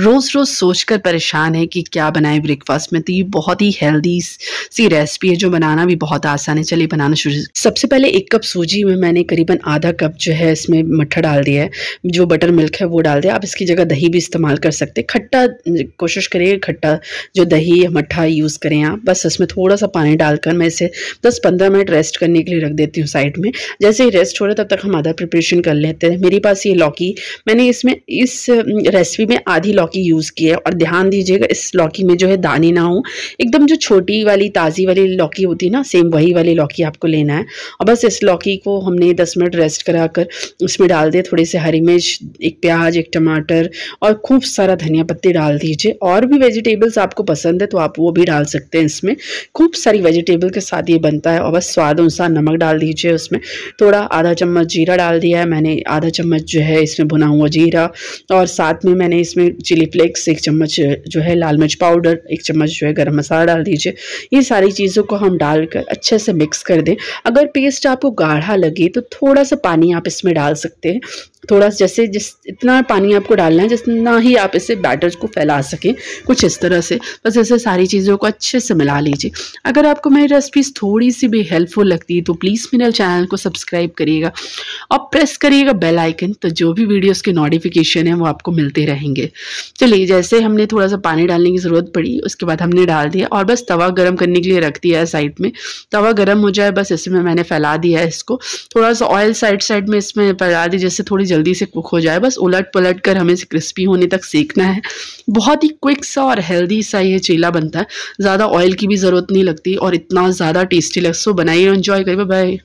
रोज़ रोज़ सोचकर परेशान है कि क्या बनाएं ब्रेकफास्ट में तो ये बहुत ही हेल्दी सी रेसिपी है जो बनाना भी बहुत आसान है चलिए बनाना शुरू सबसे पहले एक कप सूजी में मैंने करीबन आधा कप जो है इसमें मट्ठा डाल दिया है जो बटर मिल्क है वो डाल दिया आप इसकी जगह दही भी इस्तेमाल कर सकते खट्टा कोशिश करिए खट्टा जो दही या मट्ठा यूज़ करें आप बस इसमें थोड़ा सा पानी डालकर मैं इसे दस पंद्रह मिनट रेस्ट करने के लिए रख देती हूँ साइड में जैसे ही रेस्ट हो रहा है तब तक हम आधा प्रिपरेशन कर लेते हैं मेरे पास ये लौकी मैंने इसमें इस रेसिपी में आधी लौकी लौकी यूज़ की है और ध्यान दीजिएगा इस लौकी में जो है दाने ना हो एकदम जो छोटी वाली ताज़ी वाली लौकी होती है ना सेम वही वाली लौकी आपको लेना है और बस इस लौकी को हमने दस मिनट रेस्ट करा कर उसमें डाल दिया थोड़े से हरी मिर्च एक प्याज एक टमाटर और खूब सारा धनिया पत्ती डाल दीजिए और भी वेजिटेबल्स आपको पसंद है तो आप वो भी डाल सकते हैं इसमें खूब सारी वेजिटेबल के साथ ये बनता है और बस स्वाद अनुसार नमक डाल दीजिए उसमें थोड़ा आधा चम्मच जीरा डाल दिया है मैंने आधा चम्मच जो है इसमें भुना हुआ जीरा और साथ में मैंने इसमें चिली फ्लेक्स एक चम्मच जो है लाल मिर्च पाउडर एक चम्मच जो है गर्म मसाला डाल दीजिए ये सारी चीज़ों को हम डालकर अच्छे से मिक्स कर दें अगर पेस्ट आपको गाढ़ा लगे तो थोड़ा सा पानी आप इसमें डाल सकते हैं थोड़ा जैसे जिस इतना पानी आपको डालना है जितना ही आप इसे बैटर को फैला सकें कुछ इस तरह से बस ऐसे सारी चीज़ों को अच्छे से मिला लीजिए अगर आपको मेरी रेसिपीज़ थोड़ी सी भी हेल्पफुल लगती है तो प्लीज़ मेरे चैनल को सब्सक्राइब करिएगा और प्रेस करिएगा बेल आइकन तो जो भी वीडियोज़ के नोटिफिकेशन है वो आपको मिलते रहेंगे चलिए जैसे हमने थोड़ा सा पानी डालने की ज़रूरत पड़ी उसके बाद हमने डाल दिया और बस तवा गर्म करने के लिए रख दिया है साइड में तवा गर्म हो जाए बस इसमें मैंने फैला दिया है इसको थोड़ा सा ऑयल साइड साइड में इसमें फैला दी जैसे थोड़ी जल्दी से कुक हो जाए बस उलट पलट कर हमें इसे क्रिस्पी होने तक सेकना है बहुत ही क्विक सा और हेल्दी सा ये चीला बनता है ज़्यादा ऑयल की भी ज़रूरत नहीं लगती और इतना ज़्यादा टेस्टी लगता सो बनाइए इन्जॉय करिए बाय